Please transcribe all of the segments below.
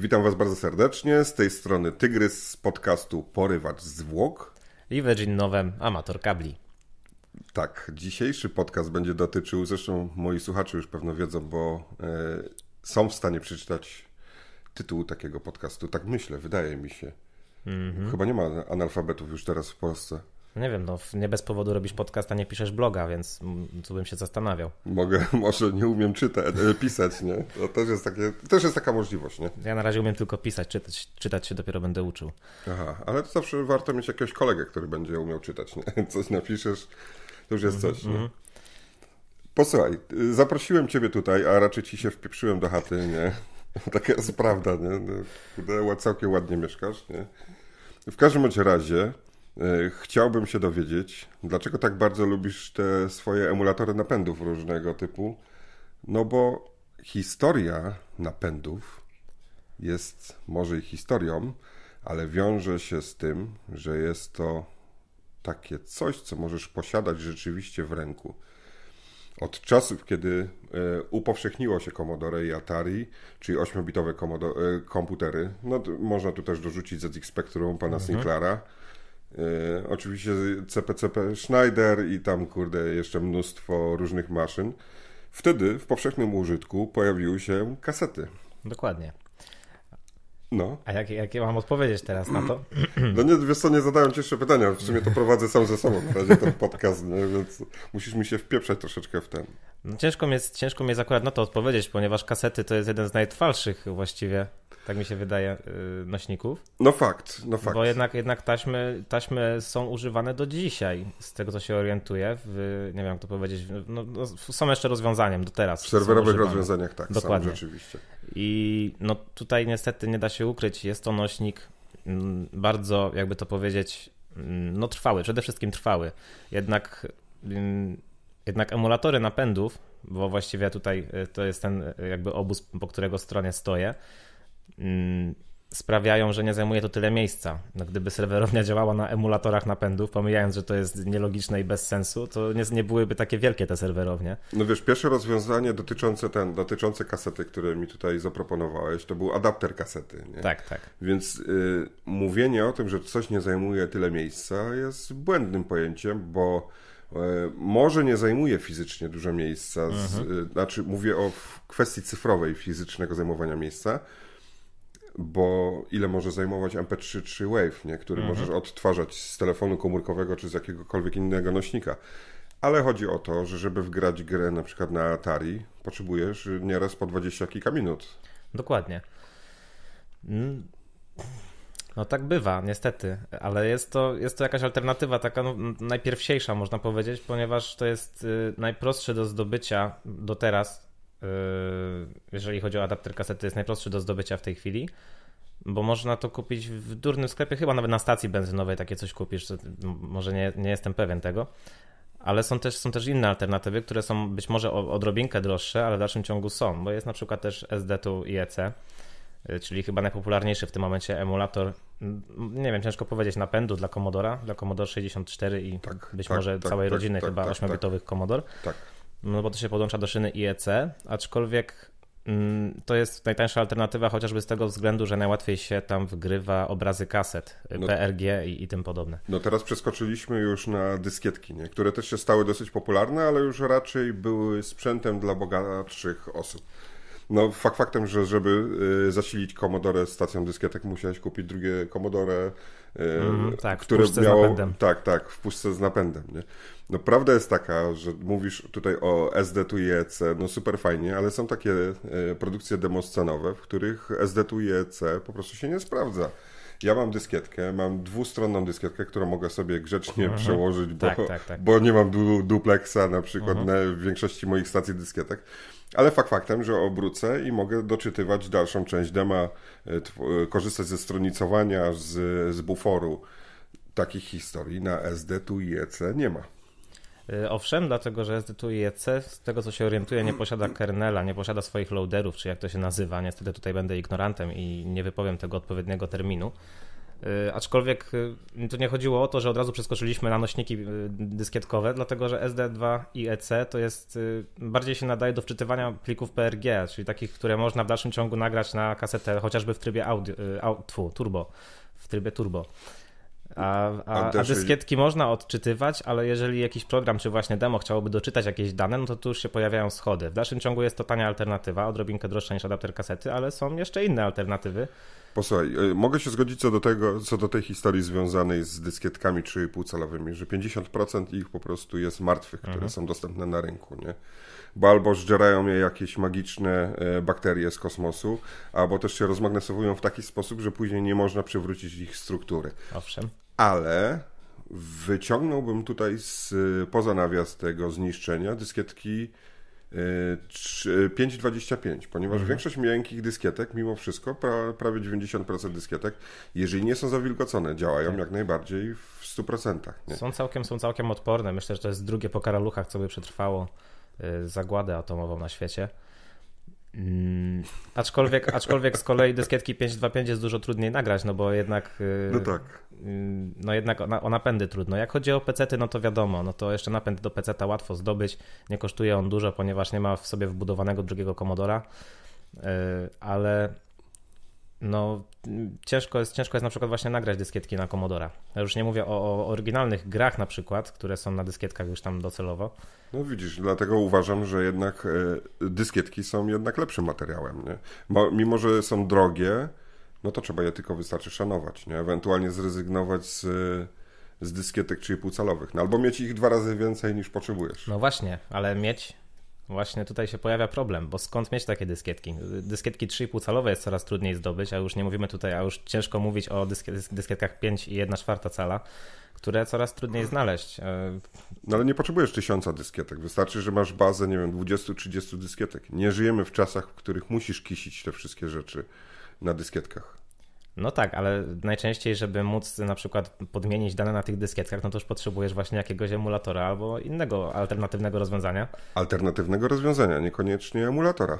Witam Was bardzo serdecznie. Z tej strony Tygrys z podcastu Porywacz Zwłok. I Virgin Nowem, amator kabli. Tak, dzisiejszy podcast będzie dotyczył, zresztą moi słuchacze już pewno wiedzą, bo e, są w stanie przeczytać tytuł takiego podcastu. Tak myślę, wydaje mi się. Mm -hmm. Chyba nie ma analfabetów już teraz w Polsce. No nie wiem, no, nie bez powodu robisz podcast, a nie piszesz bloga, więc tu bym się zastanawiał. Mogę, może nie umiem czytać, e, pisać, nie? To też jest, takie, też jest taka możliwość, nie? Ja na razie umiem tylko pisać, czytać, czytać się dopiero będę uczył. Aha, ale to zawsze warto mieć jakiegoś kolegę, który będzie umiał czytać, nie? Coś napiszesz, to już jest mhm, coś, nie? Mhm. Posłuchaj, y, zaprosiłem ciebie tutaj, a raczej ci się wpieprzyłem do chaty, nie? Taka jest prawda, nie? No, kurde, całkiem ładnie mieszkasz, nie? W każdym razie E, chciałbym się dowiedzieć, dlaczego tak bardzo lubisz te swoje emulatory napędów różnego typu? No bo historia napędów jest może i historią, ale wiąże się z tym, że jest to takie coś, co możesz posiadać rzeczywiście w ręku. Od czasów, kiedy e, upowszechniło się Commodore i Atari, czyli 8-bitowe e, komputery, no, można tu też dorzucić ZX Spectrum pana mhm. Sinclaira, E, oczywiście CPCP Schneider i tam, kurde, jeszcze mnóstwo różnych maszyn. Wtedy w powszechnym użytku pojawiły się kasety. Dokładnie. No. A jakie jak mam odpowiedzieć teraz na to? No nie, wiesz co, nie zadałem ci jeszcze pytania. W sumie to prowadzę sam ze sobą w razie ten podcast, nie? No, więc musisz mi się wpieprzać troszeczkę w ten. No ciężko mi jest, ciężko mi jest akurat na to odpowiedzieć, ponieważ kasety to jest jeden z najtrwalszych właściwie, tak mi się wydaje, y, nośników. No fakt, no fakt. Bo jednak, jednak taśmy, taśmy są używane do dzisiaj, z tego co się orientuję, w, nie wiem jak to powiedzieć, no, no, są jeszcze rozwiązaniem do teraz. W serwerowych rozwiązaniach tak, Dokładnie. oczywiście. rzeczywiście. I no tutaj niestety nie da się ukryć, jest to nośnik mm, bardzo, jakby to powiedzieć, mm, no trwały, przede wszystkim trwały. Jednak mm, jednak emulatory napędów, bo właściwie tutaj e, to jest ten e, jakby obóz, po którego stronie stoję, mm, sprawiają, że nie zajmuje to tyle miejsca. No, gdyby serwerownia działała na emulatorach napędów, pomijając, że to jest nielogiczne i bez sensu, to nie, nie byłyby takie wielkie te serwerownie. No wiesz, pierwsze rozwiązanie dotyczące ten, dotyczące kasety, które mi tutaj zaproponowałeś, to był adapter kasety. Nie? Tak, tak. Więc y, mówienie o tym, że coś nie zajmuje tyle miejsca jest błędnym pojęciem, bo E, może nie zajmuje fizycznie dużo miejsca, z, mhm. E, znaczy mówię o kwestii cyfrowej fizycznego zajmowania miejsca, bo ile może zajmować MP3 czy Wave, nie? który mhm. możesz odtwarzać z telefonu komórkowego czy z jakiegokolwiek innego nośnika. Ale chodzi o to, że żeby wgrać grę na przykład na Atari, potrzebujesz nieraz po 20 kilka minut. Dokładnie. Mm. No tak bywa, niestety, ale jest to, jest to jakaś alternatywa taka no, można powiedzieć, ponieważ to jest y, najprostszy do zdobycia do teraz, y, jeżeli chodzi o adapter kasety, jest najprostszy do zdobycia w tej chwili bo można to kupić w durnym sklepie, chyba nawet na stacji benzynowej takie coś kupisz, może nie, nie jestem pewien tego. Ale są też, są też inne alternatywy, które są być może odrobinkę droższe, ale w dalszym ciągu są, bo jest na przykład też SD tu i EC. E, czyli chyba najpopularniejszy w tym momencie emulator, nie wiem, ciężko powiedzieć, napędu dla Commodora, dla Commodore 64 i tak, tak, być tak, może tak, całej tak, rodziny tak, chyba tak, 8-bitowych Commodore. No bo to się podłącza do szyny IEC, aczkolwiek to jest najtańsza alternatywa, chociażby z tego względu, że najłatwiej się tam wgrywa obrazy kaset, e, no, PRG i, i, tym podobne. No teraz przeskoczyliśmy już na dyskietki, nie? które też się stały dosyć popularne, ale już raczej były sprzętem dla bogatszych osób. No fakt faktem, że żeby y, zasilić Commodore stacją dyskietek musiałeś kupić drugie Commodore, mm, tak, które miało... Tak, tak, w puszce z napędem. Nie? No prawda jest taka, że mówisz tutaj o SDT i EC, no super fajnie, ale są takie y, produkcje demoscenowe, w których SDT i EC po prostu się nie sprawdza. Ja mam dyskietkę, mam dwustronną dyskietkę, którą mogę sobie grzecznie mhm. przełożyć, bo, tak, tak, tak. bo nie mam du duplexa na przykład mhm. na, w większości moich stacji dyskietek. Ale fakt faktem, że obrócę i mogę doczytywać dalszą część dema, e, e, korzystać ze stronicowania, z, z buforu. Takich historii na SD tu i EC nie ma. Y, owszem, dlatego że SDTUIEC, z tego co się orientuję, nie posiada kernela, nie posiada swoich loaderów, czy jak to się nazywa. Niestety tutaj będę ignorantem i nie wypowiem tego odpowiedniego terminu. Y, aczkolwiek y, to nie chodziło o to, że od razu przeskoczyliśmy na nośniki dyskietkowe, dlatego że SD2 i EC to jest bardziej się nadaje do wczytywania plików PRG, czyli takich, które można w dalszym ciągu nagrać na kasetę, chociażby w trybie audio, au, tfu, turbo, w trybie turbo. A, a, a dyskietki można odczytywać, ale jeżeli jakiś program czy właśnie demo chciałoby doczytać jakieś dane, no to tu już się pojawiają schody. W dalszym ciągu jest to tania alternatywa, odrobinkę droższa niż adapter kasety, ale są jeszcze inne alternatywy. Posłuchaj, y, mogę się zgodzić co do tego, co do tej historii związanej z dyskietkami 3,5-calowymi, że 50% ich po prostu jest martwych, które mhm. są dostępne na rynku, nie? Bo albo zżerają je jakieś magiczne e, bakterie z kosmosu, albo też się rozmagnesowują w taki sposób, że później nie można przywrócić ich struktury. Owszem ale wyciągnąłbym tutaj z, poza nawias tego zniszczenia dyskietki 5,25, e, ponieważ mhm. większość miękkich dyskietek, mimo wszystko, pra, prawie 90% dyskietek, jeżeli nie są zawilgocone, działają tak. jak najbardziej w 100%. Nie? Są, całkiem, są całkiem odporne. Myślę, że to jest drugie po karaluchach, co by przetrwało e, zagładę atomową na świecie. Mm, aczkolwiek, aczkolwiek z kolei dyskietki 525 jest dużo trudniej nagrać, no bo jednak. Y, no tak. Y, no jednak o, napędy trudno. Jak chodzi o pecety, no to wiadomo, no to jeszcze napęd do ta łatwo zdobyć. Nie kosztuje on dużo, ponieważ nie ma w sobie wbudowanego drugiego komodora. Y, ale no ciężko jest, ciężko jest na przykład właśnie nagrać dyskietki na Commodora. Ja już nie mówię o, o, oryginalnych grach na przykład, które są na dyskietkach już tam docelowo. No widzisz, dlatego uważam, że jednak e, dyskietki są jednak lepszym materiałem, nie? Bo, mimo, że są drogie, no to trzeba je tylko wystarczy szanować, nie? Ewentualnie zrezygnować z, z dyskietek 3,5 calowych, no albo mieć ich dwa razy więcej niż potrzebujesz. No właśnie, ale mieć Właśnie tutaj się pojawia problem, bo skąd mieć takie dyskietki? Dyskietki 3,5 calowe jest coraz trudniej zdobyć, a już nie mówimy tutaj, a już ciężko mówić o dyskietkach 5 i 1 czwarta cala, które coraz trudniej znaleźć. E, no ale nie potrzebujesz tysiąca dyskietek, wystarczy, że masz bazę, nie wiem, 20-30 dyskietek. Nie żyjemy w czasach, w których musisz kisić te wszystkie rzeczy na dyskietkach. No tak, ale najczęściej, żeby móc na przykład podmienić dane na tych dyskietkach, no to już potrzebujesz właśnie jakiegoś emulatora albo innego alternatywnego rozwiązania. Alternatywnego rozwiązania, niekoniecznie emulatora.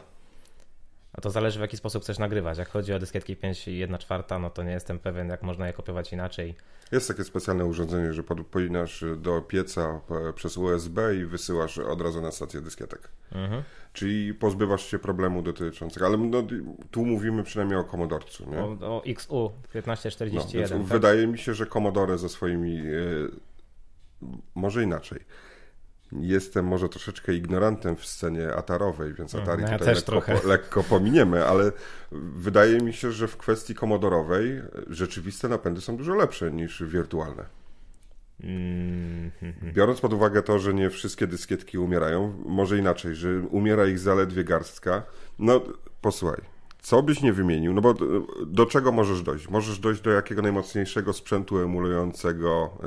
A to zależy w jaki sposób chcesz nagrywać. Jak chodzi o dyskietki 5 i 1 czwarta, no to nie jestem pewien, jak można je kopiować inaczej. Jest takie specjalne urządzenie, że podpinasz do pieca e, przez USB i wysyłasz od razu na stację dyskietek. Mhm. Czyli pozbywasz się problemu dotyczącego, ale no, tu mówimy przynajmniej o komodorcu, nie? O, o XU 1541. No, tak? Wydaje mi się, że Commodore ze swoimi, e, może inaczej Jestem może troszeczkę ignorantem w scenie atarowej, więc mm, Atari no, ja tutaj lekko, po, lekko, pominiemy, ale wydaje mi się, że w kwestii komodorowej rzeczywiste napędy są dużo lepsze niż wirtualne. Mm-hmm. Biorąc pod uwagę to, że nie wszystkie dyskietki umierają, może inaczej, że umiera ich zaledwie garstka. No posłuchaj, co byś nie wymienił, no bo do, czego możesz dojść? Możesz dojść do jakiego najmocniejszego sprzętu emulującego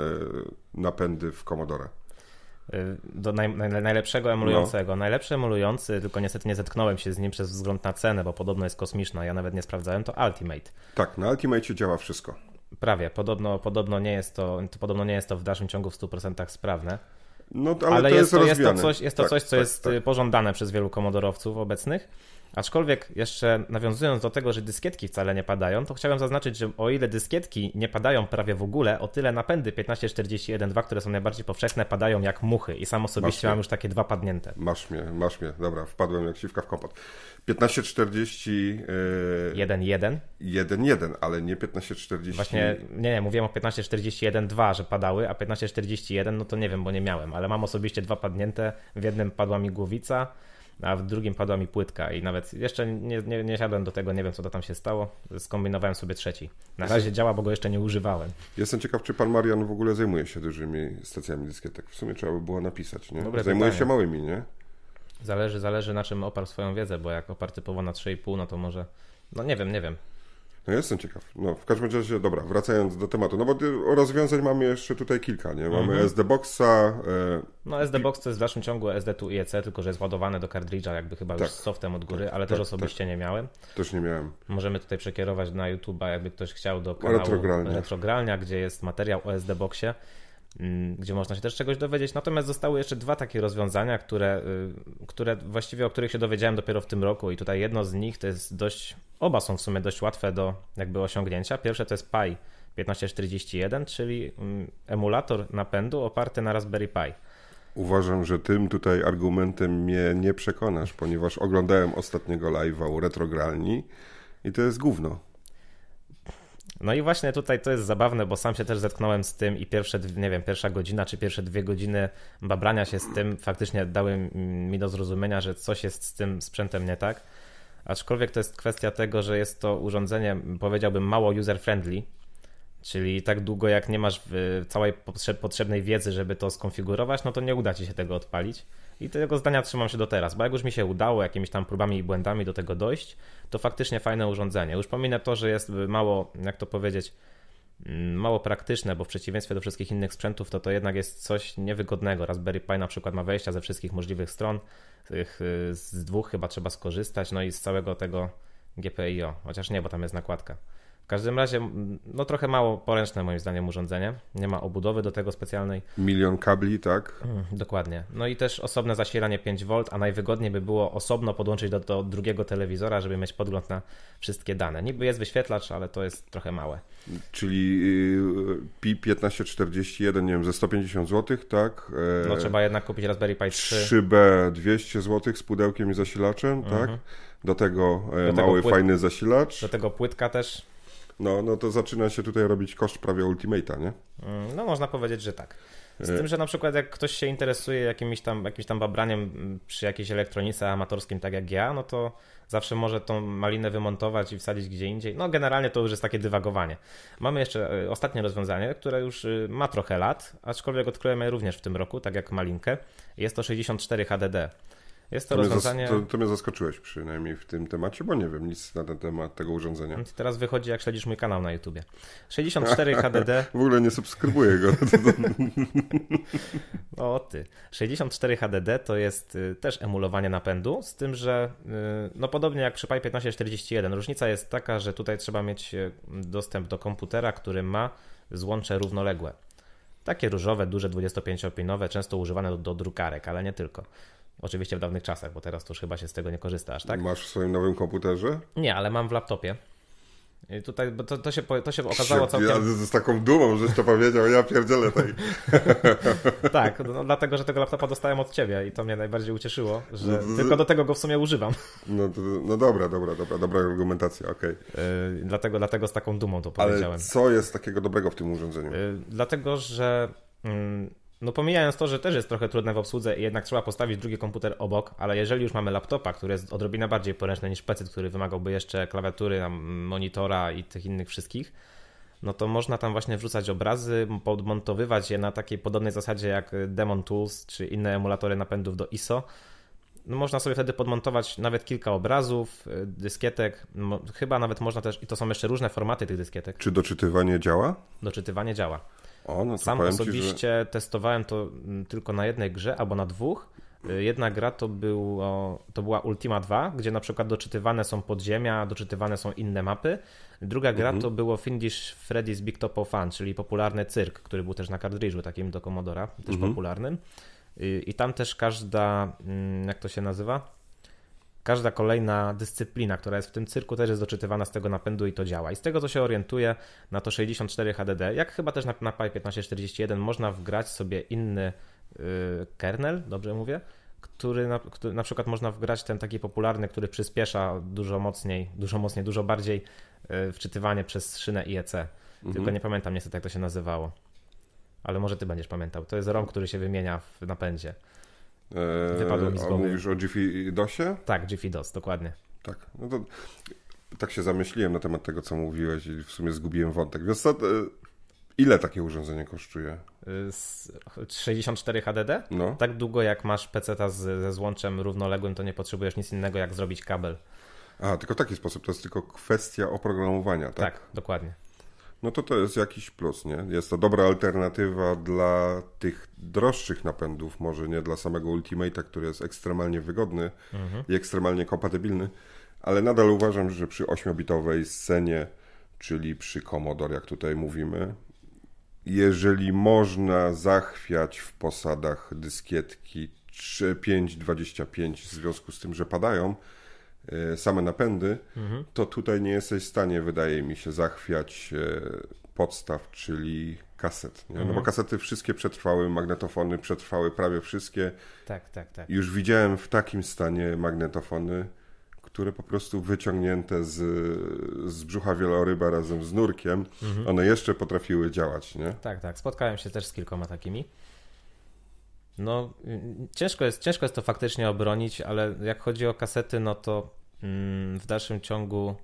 y, napędy w Commodore? do naj, naj, najlepszego no. emulującego. No. Najlepszy emulujący, tylko niestety nie zetknąłem się z nim przez wzgląd na cenę, bo podobno jest kosmiczna, ja nawet nie sprawdzałem, to Ultimate. Tak, na Ultimate działa wszystko. Prawie, podobno, podobno, nie jest to, to, podobno nie jest to w dalszym ciągu w 100% sprawne. No, ale, ale to jest, jest, to, jest, to, coś, jest to tak, coś, co tak, jest tak. Y, pożądane przez wielu komodorowców obecnych. Aczkolwiek jeszcze nawiązując do tego, że dyskietki wcale nie padają, to chciałem zaznaczyć, że o ile dyskietki nie padają prawie w ogóle, o tyle napędy 1541.2, które są najbardziej powszechne, padają jak muchy i sam osobiście mam już takie dwa padnięte. Masz mnie, masz mnie, dobra, wpadłem jak siwka w kompot. 1540... Yy... 1.1? 1.1, ale nie 1540... Właśnie, nie, nie, mówiłem o 1541.2, że padały, a 1541, no to nie wiem, bo nie miałem, ale mam osobiście dwa padnięte, w jednym padła mi głowica, a w drugim padła mi płytka i nawet jeszcze nie, nie, nie siadłem do tego, nie wiem co to tam się stało. Skombinowałem sobie trzeci. Na razie działa, bo go jeszcze nie używałem. Jestem ciekaw, czy pan Marian w ogóle zajmuje się dużymi stacjami dyskietek. W sumie trzeba by było napisać, nie? Dobre zajmuje pytanie. się małymi, nie? Zależy, zależy na czym oparł swoją wiedzę, bo jak oparł typowo na 3,5, no to może, no nie wiem, nie wiem. No jestem ciekaw. No, w każdym razie, dobra, wracając do tematu, no bo y, rozwiązań mamy jeszcze tutaj kilka, nie? Mamy mhm. SD Boxa. E... No SD Box to jest w dalszym ciągu SD2 IEC, tylko że jest ładowane do kartridża jakby chyba tak. już z softem od góry, tak, ale tak, też osobiście tak. nie miałem. Też nie miałem. Możemy tutaj przekierować na YouTube'a, jakby ktoś chciał do kanału Retrogralnia, Retrogralnia gdzie jest materiał o SD Boxie. Mm, gdzie można się też czegoś dowiedzieć. Natomiast zostały jeszcze dwa takie rozwiązania, które, y, które właściwie o których się dowiedziałem dopiero w tym roku i tutaj jedno z nich to jest dość, oba są w sumie dość łatwe do jakby osiągnięcia. Pierwsze to jest Pi 1541, czyli mm, emulator napędu oparty na Raspberry Pi. Uważam, że tym tutaj argumentem mnie nie przekonasz, ponieważ oglądałem ostatniego live'a u Retrogralni i to jest gówno. No i właśnie tutaj to jest zabawne, bo sam się też zetknąłem z tym i pierwsze, nie wiem, pierwsza godzina czy pierwsze dwie godziny babrania się z tym faktycznie dały mi do zrozumienia, że coś jest z tym sprzętem nie tak. Aczkolwiek to jest kwestia tego, że jest to urządzenie, powiedziałbym, mało user-friendly, czyli tak długo jak nie masz całej potrzebnej wiedzy, żeby to skonfigurować, no to nie uda ci się tego odpalić. I tego zdania trzymam się do teraz, bo jak już mi się udało jakimiś tam próbami i błędami do tego dojść, to faktycznie fajne urządzenie. Już pominę to, że jest mało, jak to powiedzieć, mm, mało praktyczne, bo w przeciwieństwie do wszystkich innych sprzętów, to to jednak jest coś niewygodnego. Raspberry Pi na przykład ma wejścia ze wszystkich możliwych stron, y, z dwóch chyba trzeba skorzystać, no i z całego tego GPIO, chociaż nie, bo tam jest nakładka każdym razie, no trochę mało poręczne moim zdaniem urządzenie. Nie ma obudowy do tego specjalnej. Milion kabli, tak? Mm, dokładnie. No i też osobne zasilanie 5V, a najwygodniej by było osobno podłączyć do, do drugiego telewizora, żeby mieć podgląd na wszystkie dane. Niby jest wyświetlacz, ale to jest trochę małe. Czyli y, Pi 1541, nie wiem, ze 150 zł, tak? E, no trzeba jednak kupić Raspberry Pi 3. 3B 200 zł z pudełkiem i zasilaczem, mm -hmm. tak? Mhm. Do tego e, do mały, fajny zasilacz. Do tego płytka też. No, no to zaczyna się tutaj robić koszt prawie ultimate'a, nie? Mm, no można powiedzieć, że tak. Z e. tym, że na przykład jak ktoś się interesuje jakimś tam, jakimś tam babraniem przy jakiejś elektronice amatorskim, tak jak ja, no to zawsze może tą malinę wymontować i wsadzić gdzie indziej. No generalnie to już jest takie dywagowanie. Mamy jeszcze e, ostatnie rozwiązanie, które już y, ma trochę lat, aczkolwiek odkryłem je również w tym roku, tak jak malinkę. Jest to 64 HDD. Jest to, to rozwiązanie... Mnie to, to, mnie zaskoczyłeś przynajmniej w tym temacie, bo nie wiem nic na ten temat tego urządzenia. Teraz wychodzi, jak śledzisz mój kanał na YouTubie. 64 HDD... w ogóle nie subskrybuję go. o no, ty. 64 HDD to jest y, też emulowanie napędu, z tym, że y, no podobnie jak przy PAI 1541, różnica jest taka, że tutaj trzeba mieć y, dostęp do komputera, który ma złącze równoległe. Takie różowe, duże 25-pinowe, często używane do, do drukarek, ale nie tylko. Oczywiście w dawnych czasach, bo teraz to już chyba się z tego nie korzystasz, tak? Masz w swoim nowym komputerze? Nie, ale mam w laptopie. I tutaj to, to, się, to się okazało całkiem... Ja z, taką dumą, żeś to powiedział, ja pierdzielę tej. tak, no, no, dlatego, że tego laptopa dostałem od Ciebie i to mnie najbardziej ucieszyło, że no, tylko do tego go w sumie używam. No, no dobra, dobra, dobra, dobra argumentacja, okej. Okay. Yy, dlatego, dlatego z taką dumą to powiedziałem. Ale co jest takiego dobrego w tym urządzeniu? Yy, dlatego, że... Yy, no pomijając to, że też jest trochę trudne w obsłudze i jednak trzeba postawić drugi komputer obok, ale jeżeli już mamy laptopa, który jest odrobinę bardziej poręczny niż PC, który wymagałby jeszcze klawiatury, monitora i tych innych wszystkich, no to można tam właśnie wrzucać obrazy, podmontowywać je na takiej podobnej zasadzie jak Demon Tools czy inne emulatory napędów do ISO. No można sobie wtedy podmontować nawet kilka obrazów, y, dyskietek, chyba nawet można też, i to są jeszcze różne formaty tych dyskietek. Czy doczytywanie działa? Doczytywanie działa. O, no Sam osobiście ci, że... testowałem to mm, tylko na jednej grze albo na dwóch. Y, jedna gra to, było, to była Ultima 2, gdzie na przykład doczytywane są podziemia, doczytywane są inne mapy. Druga gra mhm. to było Findish Freddy's Big Top of Fun, czyli popularny cyrk, który był też na kartridżu takim do Commodora, też mhm. popularnym. Y, I tam też każda, mm, jak to się nazywa? Każda kolejna dyscyplina, która jest w tym cyrku, też jest doczytywana z tego napędu i to działa. I z tego co się orientuję, na to 64 HDD, jak chyba też na, na 1541, można wgrać sobie inny yy, kernel, dobrze mówię, który na, który na przykład można wgrać ten taki popularny, który przyspiesza dużo mocniej, dużo mocniej, dużo bardziej yy, wczytywanie przez szynę IEC. Mhm. Tylko nie pamiętam niestety, jak to się nazywało. Ale może ty będziesz pamiętał. To jest ROM, który się wymienia w napędzie. E, Wypadło mi z głowy. Mówisz o Jiffy Dosie? Tak, Jiffy Dos, dokładnie. Tak, no to tak się zamyśliłem na temat tego, co mówiłeś i w sumie zgubiłem wątek. Więc co, e, ile takie urządzenie kosztuje? 64 y, HDD? No. Tak długo jak masz PCTA ze złączem równoległym, to nie potrzebujesz nic innego jak zrobić kabel. A, tylko w taki sposób, to jest tylko kwestia oprogramowania, tak? Tak, dokładnie no to to jest jakiś plus, nie? Jest to dobra alternatywa dla tych droższych napędów, może nie dla samego Ultimate'a, który jest ekstremalnie wygodny mhm. i ekstremalnie kompatybilny, ale nadal uważam, że przy 8-bitowej scenie, czyli przy Commodore, jak tutaj mówimy, jeżeli można zachwiać w posadach dyskietki 25 w związku z tym, że padają, E, same napędy, mhm. to tutaj nie jesteś w stanie, wydaje mi się, zachwiać e, podstaw, czyli kaset. No bo mhm. kasety wszystkie przetrwały, magnetofony przetrwały prawie wszystkie. Tak, tak, tak. Już widziałem w takim stanie magnetofony, które po prostu wyciągnięte z, z brzucha wieloryba razem z nurkiem, mhm. one jeszcze potrafiły działać, nie? Tak, tak. Spotkałem się też z kilkoma takimi. No, ciężko jest, ciężko jest to faktycznie obronić, ale jak chodzi o kasety, no to mm, w dalszym ciągu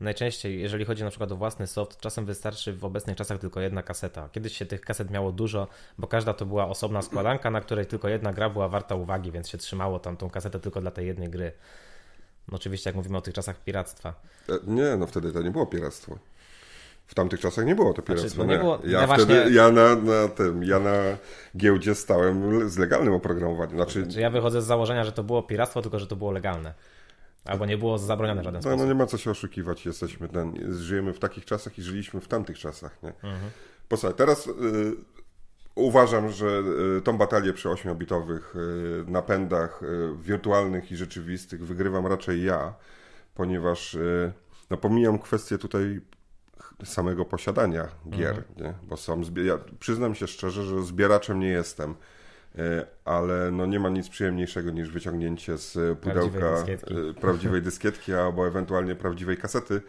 najczęściej, jeżeli chodzi na przykład o własny soft, czasem wystarczy w obecnych czasach tylko jedna kaseta. Kiedyś się tych kaset miało dużo, bo każda to była osobna składanka, na której tylko jedna gra była warta uwagi, więc się trzymało tam tą kasetę tylko dla tej jednej gry. No, oczywiście, jak mówimy o tych czasach piractwa. E, nie, no wtedy to nie było piractwo. W tamtych czasach nie było to pierwsze. Znaczy, no nie. nie ja, no wtedy, właśnie... ja, na, na tym, ja na giełdzie stałem z legalnym oprogramowaniem. Znaczy... znaczy... ja wychodzę z założenia, że to było piractwo, tylko że to było legalne. Albo nie było zabronione w żaden no, no sposób. No nie ma co się oszukiwać. Jesteśmy ten, żyjemy w takich czasach i żyliśmy w tamtych czasach. Nie? Mhm. Posłuchaj, teraz y, uważam, że y, tą batalię przy 8-bitowych y, napędach y, wirtualnych i rzeczywistych wygrywam raczej ja, ponieważ y, no pomijam kwestię tutaj samego posiadania gier, mhm. bo sam ja przyznam się szczerze, że zbieraczem nie jestem, e, ale no nie ma nic przyjemniejszego niż wyciągnięcie z e, pudełka prawdziwej dyskietki, e, prawdziwej dyskietki albo ewentualnie prawdziwej kasety,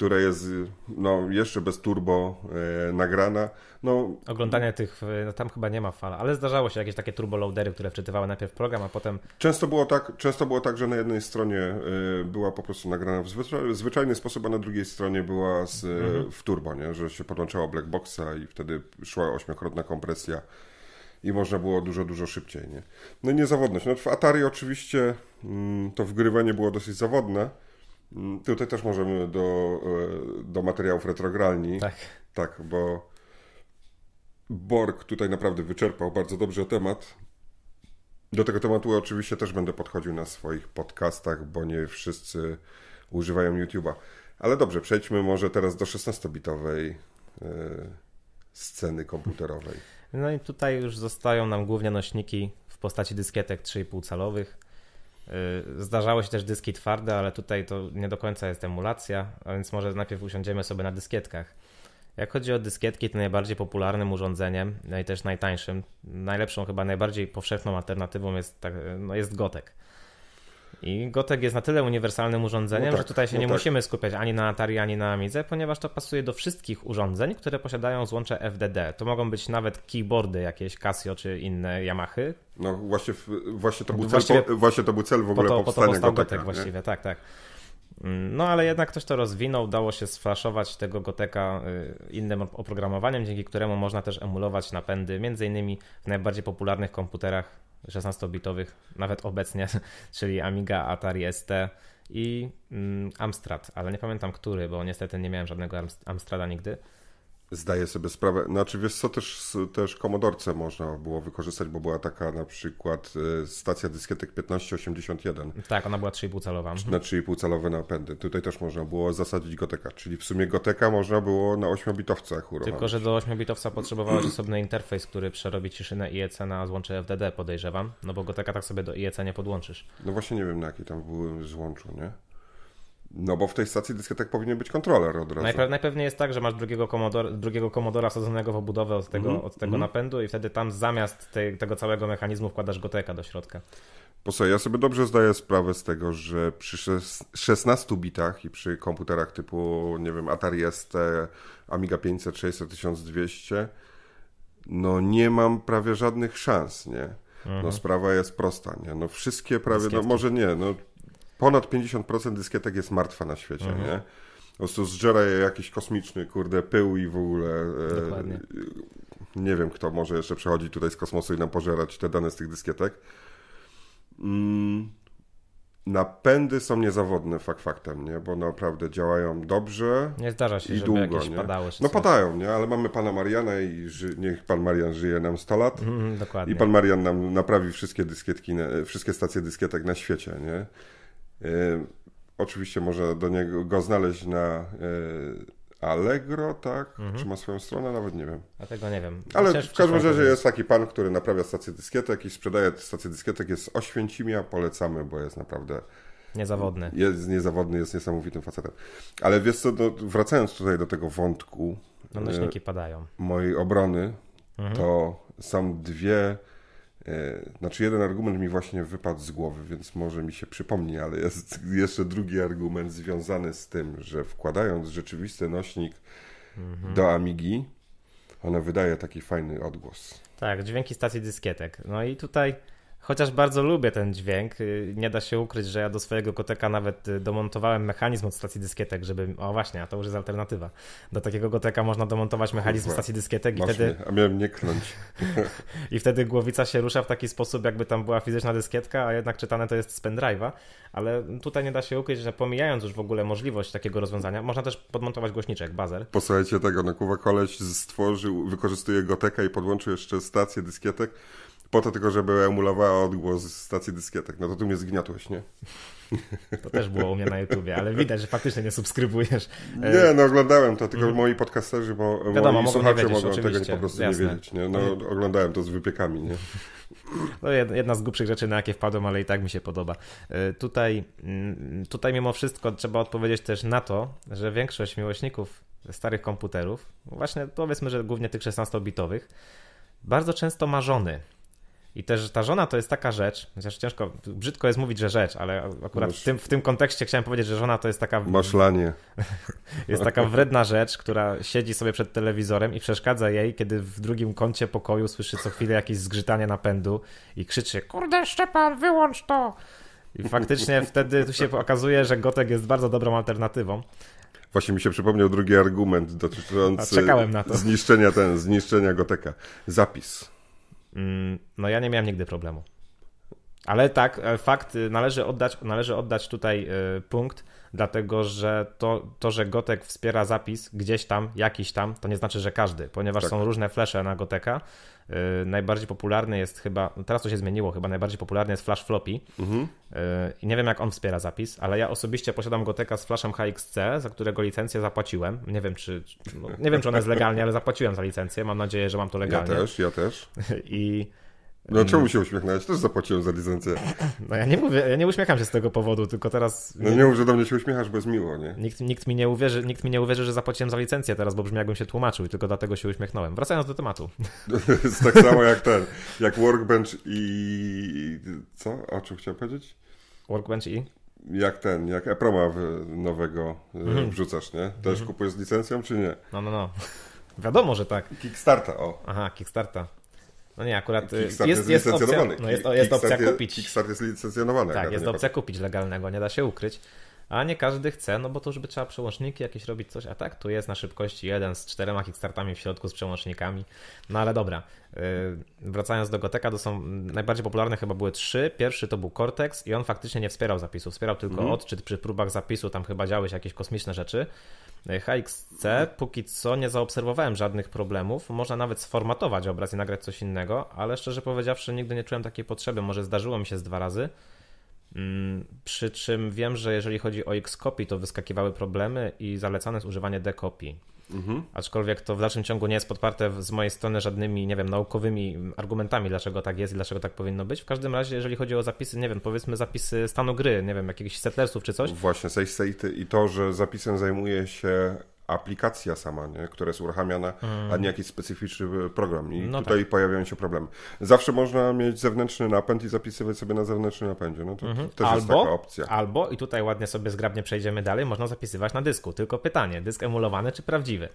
która jest no, jeszcze bez turbo e, nagrana. No, Oglądanie tych, e, no, tam chyba nie ma fala, ale zdarzało się jakieś takie turbo loadery, które wczytywały najpierw program, a potem... Często było tak, często było tak że na jednej stronie e, była po prostu nagrana w zwyczaj, zwyczajny sposób, a na drugiej stronie była z, e, mhm. w turbo, nie? że się podłączało blackboxa i wtedy szła ośmiokrotna kompresja i można było dużo, dużo szybciej. Nie? No i niezawodność. No, w Atari oczywiście mm, to wgrywanie było dosyć zawodne, Mm, tutaj też możemy do, e, do materiałów retrogralni. Tak. Tak, bo Borg tutaj naprawdę wyczerpał bardzo dobrze temat. Do tego tematu oczywiście też będę podchodził na swoich podcastach, bo nie wszyscy używają YouTube'a. Ale dobrze, przejdźmy może teraz do 16-bitowej e, sceny komputerowej. No i tutaj już zostają nam głównie nośniki w postaci dyskietek 3,5 calowych Y, zdarzały się też dyski twarde, ale tutaj to nie do końca jest emulacja, a więc może najpierw usiądziemy sobie na dyskietkach. Jak chodzi o dyskietki, to najbardziej popularnym urządzeniem no i też najtańszym, najlepszą, chyba najbardziej powszechną alternatywą jest, tak, no jest Gotek. I Gotek jest na tyle uniwersalnym urządzeniem, no tak, że tutaj się no nie tak. musimy skupiać ani na Atari, ani na Amidze, ponieważ to pasuje do wszystkich urządzeń, które posiadają złącze FDD. To mogą być nawet keyboardy jakieś Casio czy inne Yamahy. No właśnie, właśnie, to, był cel, właśnie to był cel w ogóle po to, powstania po to Gotek, Gotek właściwie, tak, tak. Mm, no ale jednak ktoś to rozwinął, dało się sflaszować tego Goteka y, innym oprogramowaniem, dzięki któremu można też emulować napędy, między innymi w najbardziej popularnych komputerach 16-bitowych, nawet obecnie, czyli Amiga, Atari ST i mm, Amstrad, ale nie pamiętam który, bo niestety nie miałem żadnego Amstrada nigdy. Zdaję sobie sprawę, znaczy wiesz co, też, też komodorce można było wykorzystać, bo była taka na przykład e, stacja dyskietek 1581. Tak, ona była 3,5 calowa. Na 3,5 calowe napędy. Tutaj też można było zasadzić Goteka, czyli w sumie Goteka można było na 8-bitowcach uruchomić. Tylko, że do 8-bitowca potrzebowałeś osobny interfejs, który przerobi ciszynę IEC na złącze FDD podejrzewam, no bo Goteka tak sobie do IEC nie podłączysz. No właśnie nie wiem na jaki tam był złączu, nie? No bo w tej stacji dyskietek powinien być kontroler od razu. Najpe najpewniej jest tak, że masz drugiego, komodor drugiego komodora wsadzonego w obudowę od tego, mm -hmm. od tego mm -hmm. napędu i wtedy tam zamiast te, tego całego mechanizmu wkładasz goteka do środka. Posłuchaj, ja sobie dobrze zdaję sprawę z tego, że przy 16 bitach i przy komputerach typu, nie wiem, Atari ST, Amiga 500, 600, 1200, no nie mam prawie żadnych szans, nie? No mhm. sprawa jest prosta, nie? No wszystkie prawie, no dyskietki. no może nie, no ponad 50% dyskietek jest martwa na świecie, mhm. nie? Po prostu zżera je jakiś kosmiczny, kurde, pył i w ogóle. E, dokładnie. nie wiem, kto może jeszcze przechodzić tutaj z kosmosu i nam pożerać te dane z tych dyskietek. Mm, napędy są niezawodne fakt faktem, nie? Bo naprawdę działają dobrze Nie zdarza się, i żeby długo, jakieś nie? padały. No padają, nie? Ale mamy pana Mariana i ży... niech pan Marian żyje nam 100 lat. Mm, dokładnie. I pan Marian nam naprawi wszystkie dyskietki, wszystkie stacje dyskietek na świecie, nie? E, oczywiście można do niego go znaleźć na e, Allegro, tak? Mhm. Czy ma swoją stronę? Nawet nie wiem. A tego nie wiem. Ale Chociaż w każdym razie jest taki pan, który naprawia stację dyskietek i sprzedaje stację dyskietek. Jest Oświęcimia, polecamy, bo jest naprawdę... Niezawodny. Jest niezawodny, jest niesamowitym facetem. Ale wiesz co, do, wracając tutaj do tego wątku... No, nośniki e, padają. Mojej obrony, mhm. to są dwie E, znaczy, jeden argument mi właśnie wypadł z głowy, więc może mi się przypomni, ale jest jeszcze drugi argument związany z tym, że wkładając rzeczywisty nośnik mhm. do Amigi, ona wydaje taki fajny odgłos. Tak, dźwięki stacji dyskietek. No i tutaj Chociaż bardzo lubię ten dźwięk, y, nie da się ukryć, że ja do swojego koteka nawet y, domontowałem mechanizm od stacji dyskietek, żeby. O właśnie, a to już jest alternatywa. Do takiego koteka można domontować mechanizm Kurwa, stacji dyskietek i wtedy. Mnie, a miałem nie I wtedy głowica się rusza w taki sposób, jakby tam była fizyczna dyskietka, a jednak czytane to jest z pendrive'a. Ale tutaj nie da się ukryć, że pomijając już w ogóle możliwość takiego rozwiązania, można też podmontować głośniczek, bazer. Posłuchajcie tego, no Kuwa Koleś stworzył, wykorzystuje goteka i podłączył jeszcze stację dyskietek po to tylko, żeby emulowała odgłos stacji dyskietek. No to tu mnie zgniatłeś, nie? To też było u mnie na YouTubie, ale widać, że faktycznie nie subskrybujesz. Nie, no oglądałem to, tylko mm. moi podcasterzy, bo Wiadomo, moi mogą słuchacze wiedzieć, mogą oczywiście. tego po prostu Jasne. nie wiedzieć. Nie? No, no oglądałem to z wypiekami, nie? No jedna z głupszych rzeczy, na jakie wpadłem, ale i tak mi się podoba. E, tutaj, mm, tutaj mimo wszystko trzeba odpowiedzieć też na to, że większość miłośników starych komputerów, właśnie powiedzmy, że głównie tych 16-bitowych, bardzo często ma żony i też ta żona to jest taka rzecz, chociaż ciężko, brzydko jest mówić, że rzecz, ale akurat w, tym, w tym kontekście chciałem powiedzieć, że żona to jest taka... Maszlanie. jest taka wredna rzecz, która siedzi sobie przed telewizorem i przeszkadza jej, kiedy w drugim kącie pokoju słyszy co chwilę jakieś zgrzytanie napędu i krzyczy, kurde Szczepan, wyłącz to! I faktycznie wtedy tu się okazuje, że Gotek jest bardzo dobrą alternatywą. Właśnie mi się przypomniał drugi argument dotyczący zniszczenia, ten, zniszczenia Goteka. Zapis. Mm, no ja nie miałem nigdy problemu. Ale tak, e, fakt, e, należy oddać, należy oddać tutaj e, punkt dlatego że to, to, że Gotek wspiera zapis gdzieś tam, jakiś tam, to nie znaczy, że każdy, ponieważ tak. są różne flesze na Goteka. Yy, najbardziej popularny jest chyba, no teraz to się zmieniło, chyba najbardziej popularny jest Flash Floppy. Mhm. Yy, nie wiem, jak on wspiera zapis, ale ja osobiście posiadam Goteka z Flashem HXC, za którego licencję zapłaciłem. Nie wiem, czy, no, nie wiem, czy ona jest legalnie, ale zapłaciłem za licencję. Mam nadzieję, że mam to legalnie. Ja też, ja też. I no mm. czemu się uśmiechnąłeś? Też zapłaciłem za licencję. No ja nie mówię, ja nie uśmiecham się z tego powodu, tylko teraz... No nie mów, że do mnie się uśmiechasz, bo jest miło, nie? Nikt, nikt, mi nie uwierzy, nikt mi nie uwierzy, że zapłaciłem za licencję teraz, bo brzmi jakbym się tłumaczył i tylko dlatego się uśmiechnąłem. Wracając do tematu. jest tak samo jak ten, jak Workbench i... Co? O czym chciałem powiedzieć? Workbench i? jak ten, jak Eproma nowego e, mhm. wrzucasz, nie? Też mhm. kupujesz z licencją, czy nie? No, no, no. Wiadomo, że tak. Kickstarta, o. Aha, Kickstarta. No nie, akurat y, Kickstart jest, jest, jest opcja, no jest, jest opcja kupić. Kickstart jest licencjonowany. Tak, tak jest opcja kupić legalnego, nie da się ukryć a nie każdy chce, no bo to już by trzeba przełączniki jakieś robić coś, a tak tu jest na szybkości jeden z czterema kickstartami w środku z przełącznikami. No ale dobra, y, wracając do Goteka, to są mm, najbardziej popularne chyba były trzy. Pierwszy to był Cortex i on faktycznie nie wspierał zapisu, wspierał tylko mhm. odczyt przy próbach zapisu, tam chyba działy się jakieś kosmiczne rzeczy. Y, HXC póki co nie zaobserwowałem żadnych problemów. Można nawet sformatować obraz i nagrać coś innego, ale szczerze powiedziawszy, nigdy nie czułem takiej potrzeby. Może zdarzyło mi się z dwa razy. Mm, przy czym wiem, że jeżeli chodzi o Xcopy, to wyskakiwały problemy i zalecane jest używanie dekopi. Mhm. Aczkolwiek to w dalszym ciągu nie jest podparte z mojej strony żadnymi, nie wiem, naukowymi argumentami, dlaczego tak jest i dlaczego tak powinno być. W każdym razie, jeżeli chodzi o zapisy, nie wiem, powiedzmy zapisy stanu gry, nie wiem, jakichś settlersów czy coś. Właśnie, save state i to, że zapisem zajmuje się aplikacja sama, nie? która jest uruchamiana, a nie mm. jakiś specyficzny e, program. I no tutaj tak. pojawiają się problemy. Zawsze można mieć zewnętrzny napęd i zapisywać sobie na zewnętrznym napędzie. No to, mhm. też albo, jest taka opcja. Albo, i tutaj ładnie sobie zgrabnie przejdziemy dalej, można zapisywać na dysku. Tylko pytanie, dysk emulowany czy prawdziwy?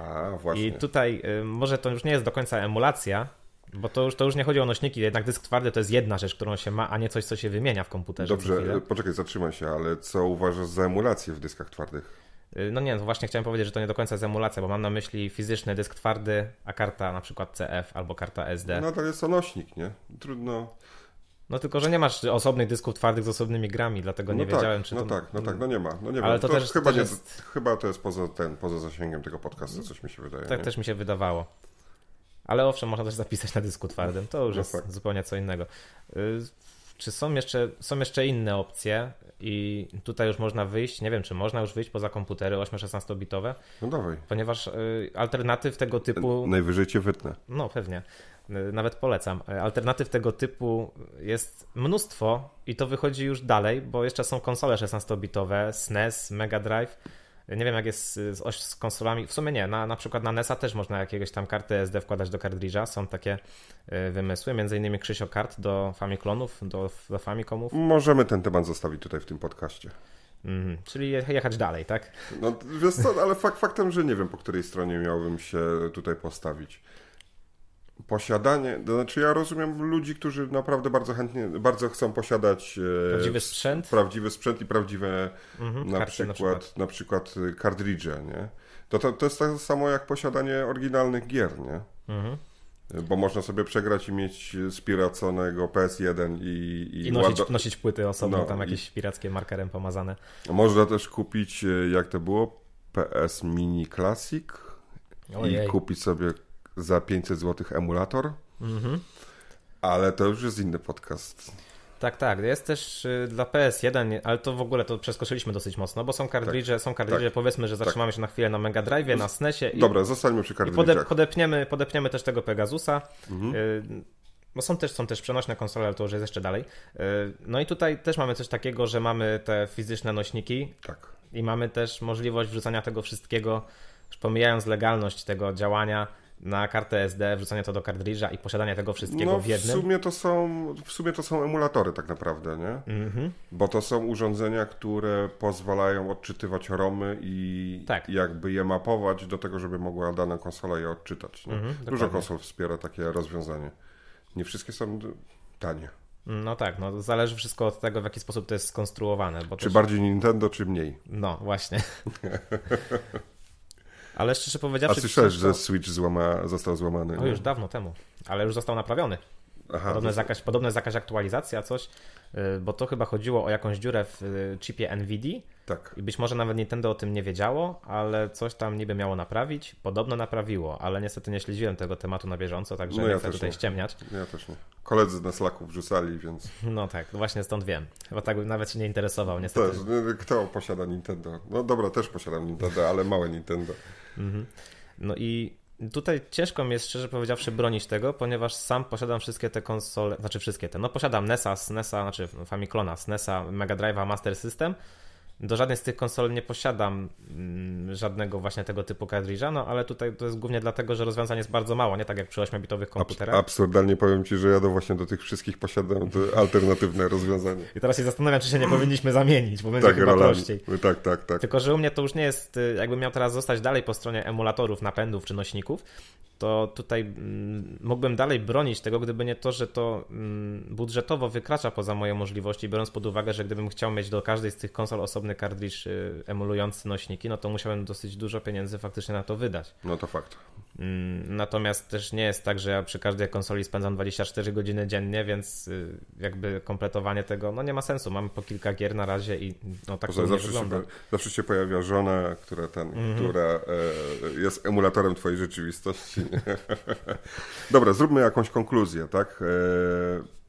A, właśnie. I tutaj y, może to już nie jest do końca emulacja, bo to już, to już nie chodzi o nośniki, jednak dysk twardy to jest jedna rzecz, którą się ma, a nie coś, co się wymienia w komputerze. Dobrze, e, poczekaj, zatrzymaj się, ale co uważasz za emulację w dyskach twardych? Y, no nie, to no właśnie chciałem powiedzieć, że to nie do końca jest emulacja, bo mam na myśli fizyczny dysk twardy, a karta na przykład CF albo karta SD. No to jest to nośnik, nie? Trudno. No tylko, że nie masz osobnych dysków twardych z osobnymi grami, dlatego nie no tak, wiedziałem, czy no to... No tak, no tak, no nie ma. No nie Ale wiem. to, to też, chyba, też nie, jest... chyba to jest poza, ten, poza zasięgiem tego podcastu, coś mi się wydaje. Tak nie? też mi się wydawało. Ale owszem, można też zapisać na dysku twardym, to już no jest tak. zupełnie co innego. Y, czy są jeszcze, są jeszcze inne opcje i tutaj już można wyjść, nie wiem czy można już wyjść poza komputery 8-16 bitowe? No dawaj. Ponieważ y, alternatyw tego typu... Najwyżej cię wytnę. No pewnie, y, nawet polecam. Y, alternatyw tego typu jest mnóstwo i to wychodzi już dalej, bo jeszcze są konsole 16-bitowe, SNES, Mega Drive nie wiem, jak jest z, z konsolami. W sumie nie, na, na przykład na NESa też można jakiegoś tam karty SD wkładać do kartridża. Są takie e, wymysły, między innymi Krzysio kart do Famiklonów, do, do Famicomów. Możemy ten temat zostawić tutaj w tym podcaście. Mm, czyli jechać dalej, tak? No wiesz co, ale fakt, faktem, że nie wiem, po której stronie miałbym się tutaj postawić posiadanie, to znaczy ja rozumiem ludzi, którzy naprawdę bardzo chętnie, bardzo chcą posiadać e, prawdziwy sprzęt, prawdziwy sprzęt i prawdziwe mhm, na, przykład, na przykład na e, kartridże, nie? To, to, to jest tak samo jak posiadanie oryginalnych gier, nie? Mhm. E, bo można sobie przegrać i mieć spiraconego PS1 i... I, I nosić, nosić, płyty osobno, no tam jakieś i... pirackie markerem pomazane. Można też kupić, jak to było, PS Mini Classic Ojej. i kupić sobie za 500 zł emulator. Mhm. Ale to już jest inny podcast. Tak, tak. Jest też y, dla PS1, ale to w ogóle to przeskoczyliśmy dosyć mocno, bo są kartridże, tak, są kartridże, tak, powiedzmy, że tak. zatrzymamy tak. się na chwilę na Mega Drive, na SNESie. I, Dobra, zostańmy przy kartridżach. I podepniemy, podepniemy też tego Pegasusa. Mhm. Y, bo są też, są też przenośne konsole, ale to już jest jeszcze dalej. Y, no i tutaj też mamy coś takiego, że mamy te fizyczne nośniki. Tak. I mamy też możliwość wrzucania tego wszystkiego, już pomijając legalność tego działania, na kartę SD, wrzucania to do kartridża i posiadania tego wszystkiego no, w jednym. W sumie, to są, w sumie to są emulatory tak naprawdę, nie? Mhm. Bo to są urządzenia, które pozwalają odczytywać romy i tak. jakby je mapować do tego, żeby mogła dana konsola je odczytać. Mhm, Dużo dokładnie. konsol wspiera takie rozwiązanie. Nie wszystkie są tanie. No tak, no zależy wszystko od tego, w jaki sposób to jest skonstruowane. czy też... bardziej Nintendo, czy mniej? No, właśnie. Ale szczerze powiedziawszy... A słyszałeś, że Switch złama, został złamany? No już dawno temu, ale już został naprawiony. Aha, podobne, to... zakaż, podobny coś, y, bo to chyba chodziło o jakąś dziurę w y, chipie NVD. Tak. I być może nawet Nintendo o tym nie wiedziało, ale coś tam niby miało naprawić. Podobno naprawiło, ale niestety nie śledziłem tego tematu na bieżąco, także no ja nie chcę tutaj nie. ściemniać. No ja też nie. Koledzy na slaku wrzucali, więc... No tak, właśnie stąd wiem. Chyba tak nawet się nie interesował niestety. Też, no, kto posiada Nintendo? No dobra, też posiadam Nintendo, ale małe Nintendo. mhm. No i tutaj ciężko mi jest, szczerze powiedziawszy, bronić tego, ponieważ sam posiadam wszystkie te konsole, znaczy wszystkie te, no posiadam NESa, SNESa, znaczy Famiclona, SNESa, Mega Drive'a, Master System, do żadnej z tych konsol nie posiadam mm, żadnego właśnie tego typu kartridża, no ale tutaj to jest głównie dlatego, że rozwiązań jest bardzo mało, nie tak jak przy 8-bitowych komputerach. Abs absurdalnie powiem Ci, że ja do właśnie do tych wszystkich posiadam alternatywne rozwiązanie. I teraz się zastanawiam, czy się nie powinniśmy zamienić, bo będzie tak, chyba rolami. prościej. Tak, tak, tak. Tylko, że u mnie to już nie jest, y, jakbym miał teraz zostać dalej po stronie emulatorów, napędów czy nośników, to tutaj mm, mógłbym dalej bronić tego, gdyby nie to, że to mm, budżetowo wykracza poza moje możliwości, biorąc pod uwagę, że gdybym chciał mieć do każdej z tych konsol osobny fajny kartridż y, emulujący nośniki, no to musiałem dosyć dużo pieniędzy faktycznie na to wydać. No to fakt. Mm, natomiast też nie jest tak, że ja przy każdej konsoli spędzam 24 godziny dziennie, więc y, jakby kompletowanie tego no nie ma sensu. Mam po kilka gier na razie i no tak Poza, to zawsze Się, zawsze się pojawia żona, która, ten, mm -hmm. która e, jest emulatorem twojej rzeczywistości. Dobra, zróbmy jakąś konkluzję, tak? E,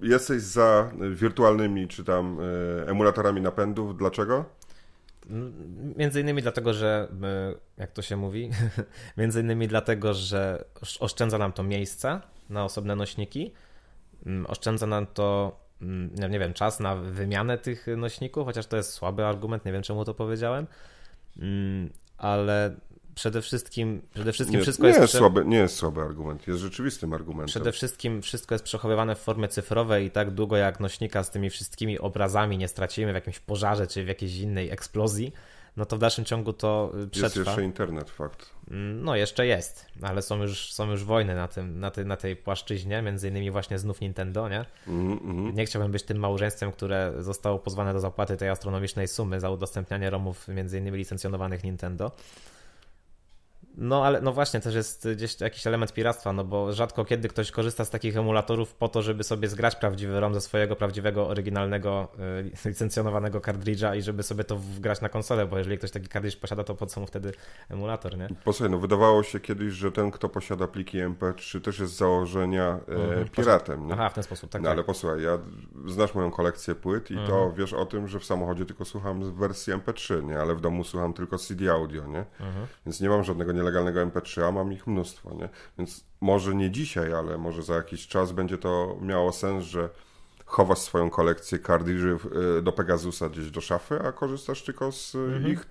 jesteś za wirtualnymi czy tam e, emulatorami napędów. Dlaczego? No, między innymi dlatego, że e, jak to się mówi, między innymi dlatego, że oszczędza nam to miejsca na osobne nośniki, mm, oszczędza nam to, mm, nie wiem, czas na wymianę tych nośników, chociaż to jest słaby argument, nie wiem czemu to powiedziałem, mm, ale przede wszystkim, przede wszystkim nie, wszystko nie jest. jest słaby, nie jest słaby argument, jest rzeczywistym argumentem. Przede wszystkim wszystko jest przechowywane w formie cyfrowej i tak długo jak nośnika z tymi wszystkimi obrazami nie stracimy w jakimś pożarze czy w jakiejś innej eksplozji, no to w dalszym ciągu to y, przetrwa. Jest jeszcze internet, fakt. Mm, no, jeszcze jest, ale są już, są już wojny na, tym, na, ty, na tej płaszczyźnie, między innymi właśnie znów Nintendo, nie? Mm -hmm. Nie chciałbym być tym małżeństwem, które zostało pozwane do zapłaty tej astronomicznej sumy za udostępnianie romów między innymi licencjonowanych Nintendo. No ale no właśnie, też jest gdzieś jakiś element piractwa, no bo rzadko kiedy ktoś korzysta z takich emulatorów po to, żeby sobie zgrać prawdziwy ROM ze swojego prawdziwego, oryginalnego, y, licencjonowanego kartridża i żeby sobie to wgrać na konsolę, bo jeżeli ktoś taki kartridż posiada, to po co mu wtedy emulator, nie? Posłuchaj, no wydawało się kiedyś, że ten, kto posiada pliki MP3 też jest z założenia e, mhm. piratem, nie? Aha, w ten sposób, tak. No tak. ale posłuchaj, ja znasz moją kolekcję płyt i to mhm. wiesz o tym, że w samochodzie tylko słucham wersji MP3, nie? Ale w domu słucham tylko CD audio, nie? Mhm. Więc nie mam żadnego nielegalnego nielegalnego MP3, a mam ich mnóstwo, nie? Więc może nie dzisiaj, ale może za jakiś czas będzie to miało sens, że chowasz swoją kolekcję kardyży y, do Pegasusa gdzieś do szafy, a korzystasz tylko z y, mhm. ich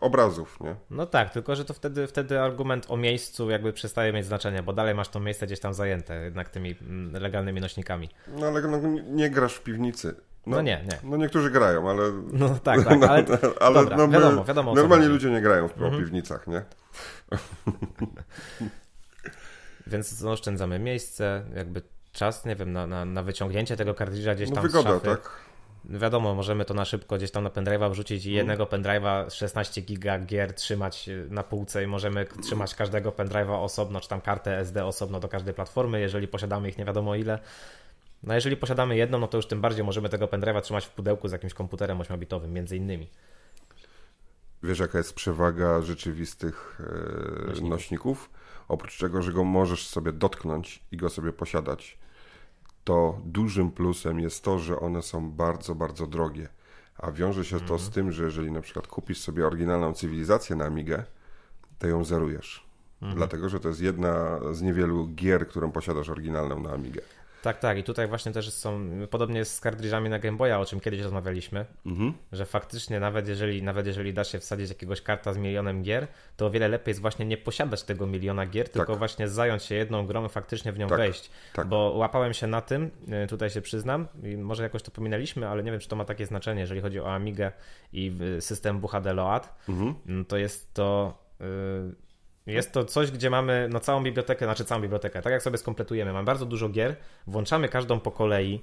obrazów, nie? No tak, tylko że to wtedy, wtedy argument o miejscu jakby przestaje mieć znaczenie, bo dalej masz to miejsce gdzieś tam zajęte jednak tymi mm, legalnymi nośnikami. No ale no, nie grasz w piwnicy. No, no, nie, nie. No niektórzy grają, ale... No tak, tak, no, ale, ale dobra, no my, wiadomo, wiadomo. Normalnie ludzie nie grają w mhm. piwnicach, nie? Więc no, oszczędzamy miejsce, jakby czas, nie wiem, na, na, na wyciągnięcie tego kartridża gdzieś no tam no, wygoda, z szafy. tak? wiadomo, możemy to na szybko gdzieś tam na pendrive'a wrzucić i mhm. jednego pendrive'a 16 giga gier trzymać e, na półce i możemy trzymać każdego pendrive'a osobno, czy tam kartę SD osobno do każdej platformy, jeżeli posiadamy ich nie wiadomo ile. No jeżeli posiadamy jedną, no to już tym bardziej możemy tego pendrive'a trzymać w pudełku z jakimś komputerem 8-bitowym między innymi wiesz jaka jest przewaga rzeczywistych e, nośników. nośników. Oprócz tego, że go możesz sobie dotknąć i go sobie posiadać, to dużym plusem jest to, że one są bardzo, bardzo drogie. A wiąże się to z mhm. tym, że jeżeli na przykład kupisz sobie oryginalną cywilizację na Amigę, to ją zerujesz. Mhm. Dlatego, że to jest jedna z niewielu gier, którą posiadasz oryginalną na Amigę. Tak, tak. I tutaj właśnie też są, podobnie jest z kartridżami na Game Boya, o czym kiedyś rozmawialiśmy, mhm. że faktycznie nawet jeżeli, nawet jeżeli da się wsadzić jakiegoś karta z milionem gier, to o wiele lepiej jest właśnie nie posiadać tego miliona gier, tak. tylko właśnie zająć się jedną grą i faktycznie w nią tak. wejść. Tak. Bo łapałem się na tym, e, tutaj się przyznam, może jakoś to pominęliśmy, ale nie wiem, czy to ma takie znaczenie, jeżeli chodzi o Amigę i system Bucha mhm. Mm, to jest to... Yy, jest to coś, gdzie mamy no, całą bibliotekę, znaczy całą bibliotekę, tak jak sobie skompletujemy. Mamy bardzo dużo gier, włączamy każdą po kolei.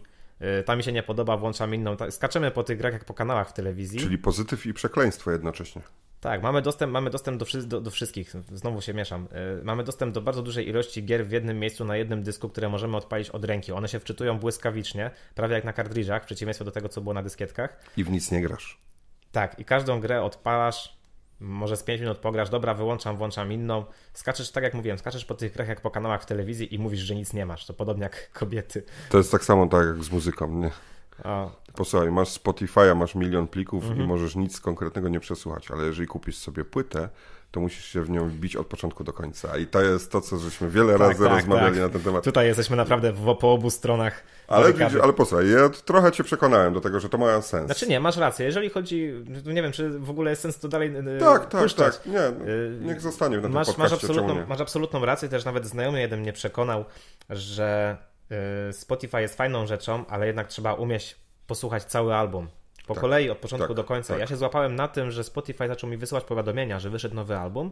Y, ta mi się nie podoba, włączam inną. Skaczemy po tych grach jak po kanałach w telewizji. Czyli pozytyw i przekleństwo jednocześnie. Tak, mamy dostęp, mamy dostęp do, do, do wszystkich, znowu się mieszam. Y, mamy dostęp do bardzo dużej ilości gier w jednym miejscu na jednym dysku, które możemy odpalić od ręki. One się wczytują błyskawicznie, prawie jak na kartridżach, w przeciwieństwie do tego, co było na dyskietkach. I w nic nie grasz. Tak, i każdą grę odpalasz, może z 5 minut pograsz, dobra, wyłączam, włączam inną. Skaczesz, tak jak mówiłem, skaczesz po tych grach jak po kanałach w telewizji i mówisz, że nic nie masz. To podobnie jak kobiety. To jest tak samo tak jak z muzyką, nie? O. Posłuchaj, masz Spotify'a, masz milion plików mhm. i możesz nic konkretnego nie przesłuchać, ale jeżeli kupisz sobie płytę, to musisz się w nią bić od początku do końca. I to jest to, co żeśmy wiele tak, razy tak, rozmawiali tak. na ten temat. Tutaj jesteśmy naprawdę w, po obu stronach. Ale, ale posłuchaj, ja trochę cię przekonałem do tego, że to ma sens. Znaczy nie, masz rację. Jeżeli chodzi, nie wiem, czy w ogóle jest sens to dalej e, Tak, tak, puszczać. tak. Nie, e, niech zostanie w tym masz, masz absolutną, masz absolutną rację, też nawet znajomy jeden mnie przekonał, że e, Spotify jest fajną rzeczą, ale jednak trzeba umieć posłuchać cały album po tak, kolei, od początku tak, do końca. Tak. Ja się złapałem na tym, że Spotify zaczął mi wysyłać powiadomienia, że wyszedł nowy album,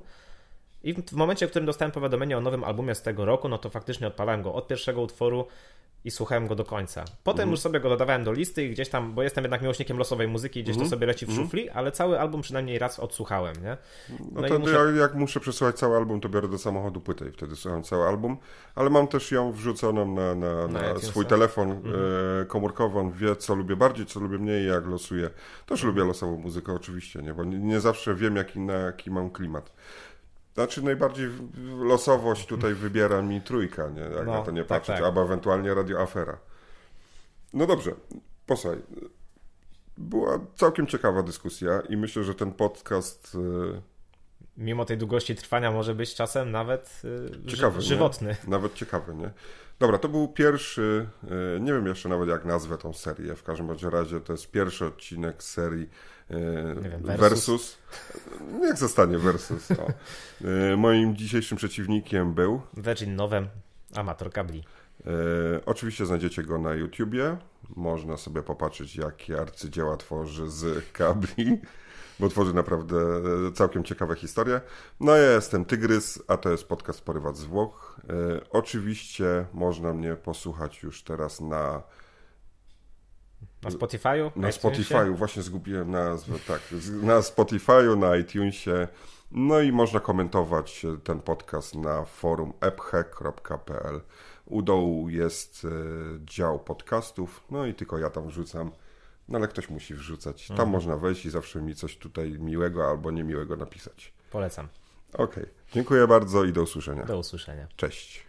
i w momencie, w którym dostałem powiadomienie o nowym albumie z tego roku, no to faktycznie odpalałem go od pierwszego utworu i słuchałem go do końca. Potem mm. już sobie go dodawałem do listy i gdzieś tam, bo jestem jednak miłośnikiem losowej muzyki, gdzieś mm. to mhm. sobie leci w mhm. szufli, ale cały album przynajmniej raz odsłuchałem, nie? No, no to muszę... Ja, jak muszę przesłuchać cały album, to biorę do samochodu płytę i wtedy słucham cały album, ale mam też ją wrzuconą na, na, na, na swój telefon mm. e, mhm. komórkowy, on wie co lubię bardziej, co lubię mniej, jak losuję. Też lubię losową muzykę oczywiście, nie? Bo nie, nie zawsze wiem jaki, na jaki mam klimat. Znaczy najbardziej losowość tutaj wybiera mi trójka, nie? jak no, na to nie tak, patrzeć, tak, tak. albo ewentualnie radioafera. No dobrze, posłuchaj. Była całkiem ciekawa dyskusja i myślę, że ten podcast e, mimo tej długości trwania może być czasem nawet y, ciekawy, ży żywotny. Nie? Nawet ciekawy, nie? Dobra, to był pierwszy, y, nie wiem jeszcze nawet jak nazwę tą serię, w każdym bądź razie to jest pierwszy odcinek serii y, nie wiem, versus. versus. Niech zostanie Versus. No. Moim dzisiejszym przeciwnikiem był... Virgin Nowem, amator kabli. oczywiście znajdziecie go na YouTubie. Można sobie popatrzeć, jakie arcydzieła tworzy z kabli bo tworzy naprawdę e, całkiem ciekawe historie. No ja jestem Tygrys, a to jest podcast Porywacz z Włoch. E, oczywiście można mnie posłuchać już teraz na na Spotify'u? Na, Spotify'u, właśnie zgubiłem nazwę, tak. Na Spotify'u, na iTunesie. No i można komentować e, ten podcast na forum ephe.pl. U dołu jest dział podcastów, no i tylko ja tam wrzucam no ale ktoś musi wrzucać. Tam mhm. można wejść i zawsze mi coś tutaj miłego albo niemiłego napisać. Polecam. Okej. Okay. Dziękuję bardzo i do usłyszenia. Do usłyszenia. Cześć.